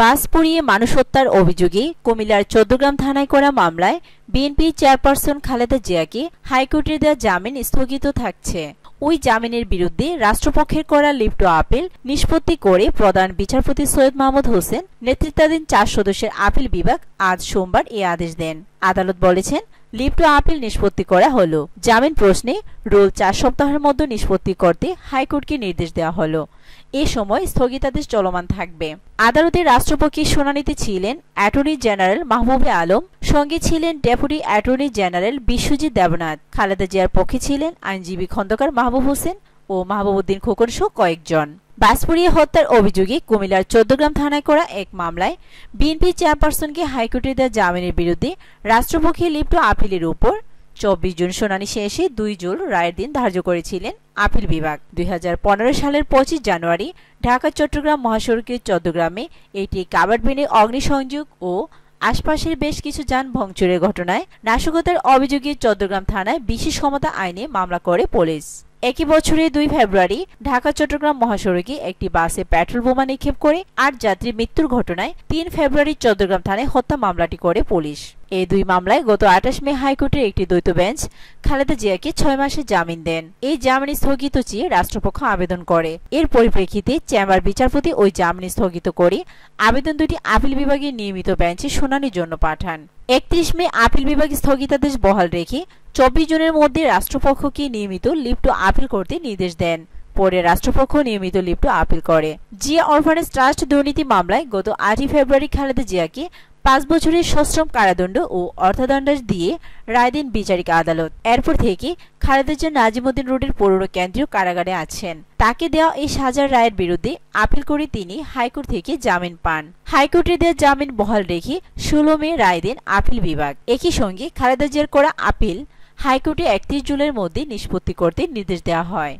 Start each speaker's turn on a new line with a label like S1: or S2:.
S1: বাস পুড়িয়ে মানুষ হত্যার অভিযোগে কুমিল্লার চৌদ্দগ্রাম থানায় করা মামলায় বিএনপি চেয়ারপারসন খালেদা জিয়াকে হাইকোর্টের দেওয়া জামিন স্থগিত থাকছে ওই জামিনের বিরুদ্ধে রাষ্ট্রপক্ষের করা লিপ্ট আপিল নিষ্পত্তি করে প্রধান বিচারপতি সৈয়দ মাহমুদ হোসেন নেতৃত্বাধীন চার সদস্যের আপিল বিভাগ আজ সোমবার এ আদেশ দেন আদালত বলেছেন লিপ্টো আপিল নিষ্পত্তি করা হলো জামিন প্রশ্নে রোল চার সপ্তাহের মধ্যে নিষ্পত্তি করতে হাইকোর্টকে নির্দেশ দেওয়া হলো এ সময় স্থগিতাদেশ চলমান থাকবে আদালতে রাষ্ট্রপক্ষের শুনানিতে ছিলেন অ্যাটর্নি জেনারেল মাহবুবে আলম সঙ্গে ছিলেন deputy attorney general Biswajit Debnath Khaleda জিয়ার পক্ষে ছিলেন আইনজীবী খন্দকার মাহবুব হোসেন ও মাহবুবউদ্দিন খোকন কয়েকজন বাস হত্যার অভিযোগে কুমিল্লার চৌদ্দগ্রাম থানায় করা এক মামলায় বিএনপি চেয়ারপারসনকে হাইকোর্টে দেওয়া জামিনের বিরুদ্ধে রাষ্ট্রপক্ষে লিপ্ত আপিলের উপর চব্বিশ জুন শুনানি শেষে দুই জুন রায়ের দিন ধার্য করেছিলেন আপিল বিভাগ দুই সালের পঁচিশ জানুয়ারি ঢাকা চট্টগ্রাম মহাসড়কের চট্টগ্রামে এটি কাবাডবিনে অগ্নিসংযোগ ও আশপাশের বেশ কিছু যান ভংচুরের ঘটনায় নাশকতার অভিযোগে চট্টগ্রাম থানায় বিশেষ ক্ষমতা আইনে মামলা করে পুলিশ একই বছরের দুই ফেব্রুয়ারি ঢাকা চট্টগ্রাম মহাসড়কে একটি বাসে পেট্রোল বোমা নিক্ষেপ করে আট যাত্রী মৃত্যুর ঘটনায় তিন ফেব্রুয়ারি চট্টগ্রাম থানায় হত্যা মামলাটি করে পুলিশ এই দুই মামলায় গত আঠাশ মে হাইকোর্টের একটি দ্বৈত বেঞ্চ খালেদা জিয়াকে ছয় মাসের জামিন দেন এই জামিন স্থগিত চেয়ে রাষ্ট্রপক্ষ আবেদন করে এর পরিপ্রেক্ষিতে চেম্বার বিচারপতি ওই জামিন স্থগিত করে আবেদন দুটি আপিল বিভাগের নিয়মিত বেঞ্চে শুনানির জন্য পাঠান একত্রিশ মে আপিল বিভাগ স্থগিতাদেশ বহাল রেখে চব্বিশ জনের মধ্যে রাষ্ট্রপক্ষকে নিয়মিত লিপ্ত আপিল করতে নির্দেশ দেন পরে রাষ্ট্রপক্ষ নিয়মিত লিপ্ত আপিল করে জিয়া অরফানেজ ট্রাস্ট দুর্নীতি মামলায় গত আটই ফেব্রুয়ারি খালেদা জিয়াকে পাঁচ বছরের সশ্রম কারাদণ্ড ও অর্থদণ্ড দিয়ে রায় দিন বিচারিক আদালত এরপর থেকে খালেদা জিয়া নাজিমুদ্দিন রোডের পৌর কেন্দ্রীয় কারাগারে আছেন তাকে দেওয়া এই সাজার রায়ের বিরুদ্ধে আপিল করে তিনি হাইকোর্ট থেকে জামিন পান হাইকোর্টে দেওয়া জামিন বহাল রেখে ষোলো মে রায় দেন আপিল বিভাগ একই সঙ্গে খালেদা জিয়ার করা আপিল হাইকোর্টে একত্রিশ জুলাইয়ের মধ্যে নিষ্পত্তি করতে নির্দেশ দেওয়া হয়